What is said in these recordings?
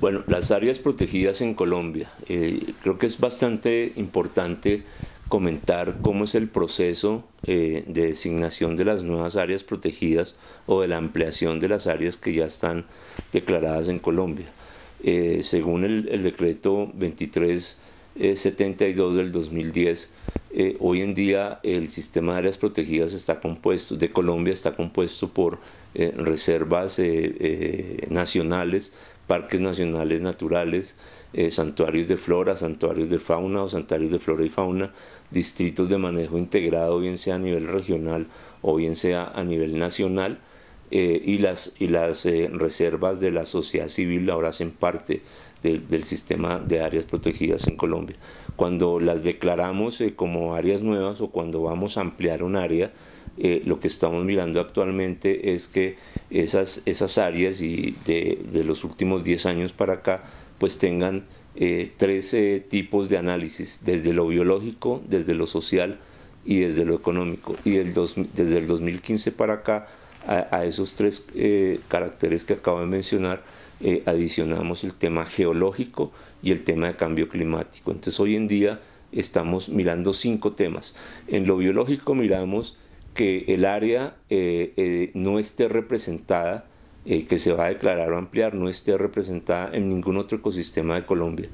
Bueno, las áreas protegidas en Colombia. Eh, creo que es bastante importante comentar cómo es el proceso eh, de designación de las nuevas áreas protegidas o de la ampliación de las áreas que ya están declaradas en Colombia. Eh, según el, decreto 23 72 eh, del 2010. Eh, hoy en día el sistema de áreas protegidas está compuesto, de Colombia está compuesto por eh, reservas nacionales, parques nacionales naturales, santuarios de flora, santuarios de fauna o santuarios de flora y fauna, distritos de manejo integrado, bien sea a nivel regional o bien sea a nivel nacional, eh, y las, y las eh, reservas de la sociedad civil ahora hacen parte del sistema de áreas protegidas en Colombia. Cuando las declaramos eh, como áreas nuevas o cuando vamos a ampliar un área, lo que estamos mirando actualmente es que esas, esas áreas y de, los últimos 10 años para acá pues tengan 13 tipos de análisis, desde lo biológico, desde lo social y desde lo económico. Y el desde el 2015 para acá a, esos tres eh, caracteres que acabo de mencionar, eh, adicionamos el tema geológico y el tema de cambio climático. Entonces hoy en día estamos mirando cinco temas. En lo biológico miramos que el área eh, no esté representada, que se va a declarar o ampliar, no esté representada en ningún otro ecosistema de Colombia.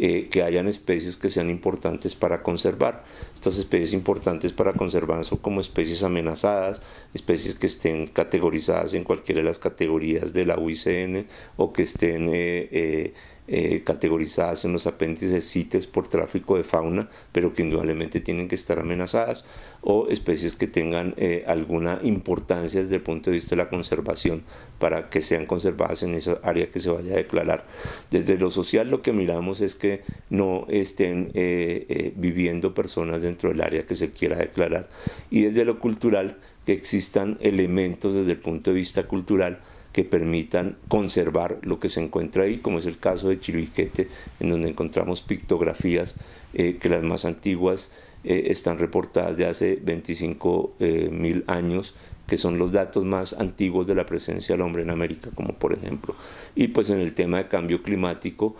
Eh, que hayan especies que sean importantes para conservar. Estas especies importantes para conservar son como especies amenazadas, especies que estén categorizadas en cualquiera de las categorías de la UICN o que estén... Eh, eh, eh, categorizadas en los apéndices CITES por tráfico de fauna, pero que indudablemente tienen que estar amenazadas, o especies que tengan eh, alguna importancia desde el punto de vista de la conservación para que sean conservadas en esa área que se vaya a declarar. Desde lo social lo que miramos es que no estén eh, viviendo personas dentro del área que se quiera declarar y desde lo cultural que existan elementos desde el punto de vista cultural que permitan conservar lo que se encuentra ahí, como es el caso de Chiriquete, en donde encontramos pictografías eh, que las más antiguas eh, están reportadas de hace 25 eh, mil años, que son los datos más antiguos de la presencia del hombre en América, como por ejemplo. Y pues en el tema de cambio climático,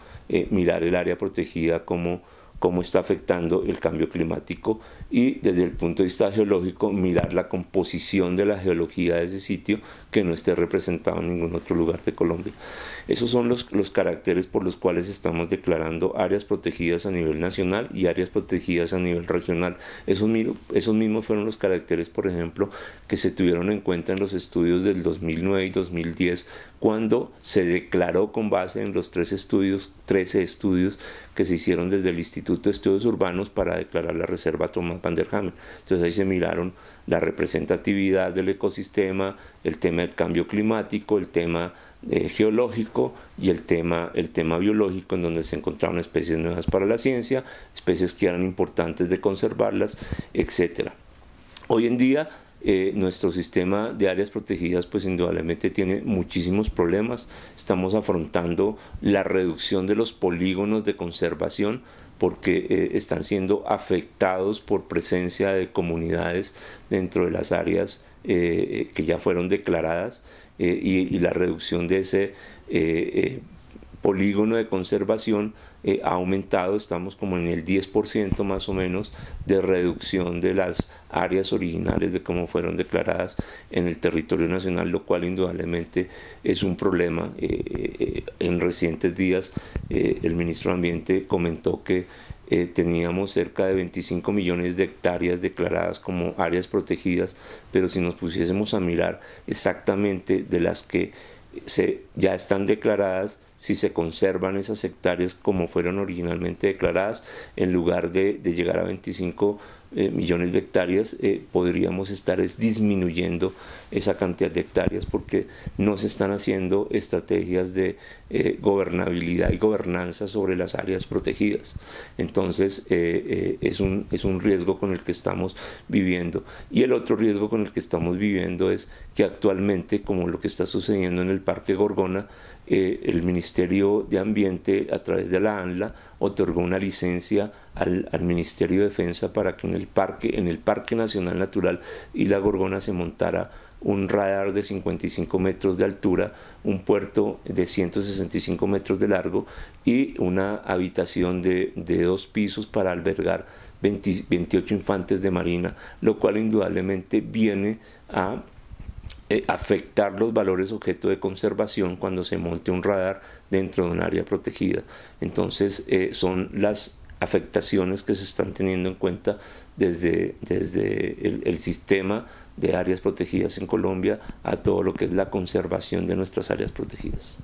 mirar el área protegida como cómo está afectando el cambio climático y desde el punto de vista geológico mirar la composición de la geología de ese sitio que no esté representado en ningún otro lugar de Colombia. Esos son los, los caracteres por los cuales estamos declarando áreas protegidas a nivel nacional y áreas protegidas a nivel regional. Esos, esos mismos fueron los caracteres, por ejemplo, que se tuvieron en cuenta en los estudios del 2009 y 2010 cuando se declaró con base en los tres estudios, 13 estudios que se hicieron desde el Instituto Instituto de Estudios Urbanos para declarar la reserva Thomas van der Hamel. Entonces ahí se miraron la representatividad del ecosistema, el tema del cambio climático, el tema eh, geológico y el tema, el tema biológico, en donde se encontraron especies nuevas para la ciencia, especies que eran importantes de conservarlas, etc. Hoy en día eh, nuestro sistema de áreas protegidas pues indudablemente tiene muchísimos problemas. Estamos afrontando la reducción de los polígonos de conservación porque eh, están siendo afectados por presencia de comunidades dentro de las áreas eh, eh, que ya fueron declaradas y, la reducción de ese polígono de conservación eh, ha aumentado, estamos como en el 10% más o menos de reducción de las áreas originales de cómo fueron declaradas en el territorio nacional, lo cual indudablemente es un problema. Eh, eh, en recientes días el ministro de Ambiente comentó que teníamos cerca de 25 millones de hectáreas declaradas como áreas protegidas, pero si nos pusiésemos a mirar exactamente de las que se, ya están declaradas, si se conservan esas hectáreas como fueron originalmente declaradas, en lugar de, de llegar a 25 eh, millones de hectáreas, eh, podríamos estar disminuyendo esa cantidad de hectáreas porque no se están haciendo estrategias de eh, gobernabilidad y gobernanza sobre las áreas protegidas. Entonces es un riesgo con el que estamos viviendo. Y el otro riesgo con el que estamos viviendo es que actualmente, como lo que está sucediendo en el Parque Gorgona, el Ministerio de Ambiente a través de la ANLA, otorgó una licencia al, Ministerio de Defensa para que en el, parque, en el Parque Nacional Natural y la Gorgona se montara un radar de 55 metros de altura, un puerto de 165 metros de largo y una habitación de, dos pisos para albergar 28 infantes de marina, lo cual indudablemente viene a eh, afectar los valores objeto de conservación cuando se monte un radar dentro de un área protegida. Entonces eh, son las afectaciones que se están teniendo en cuenta desde, desde el sistema de áreas protegidas en Colombia a todo lo que es la conservación de nuestras áreas protegidas.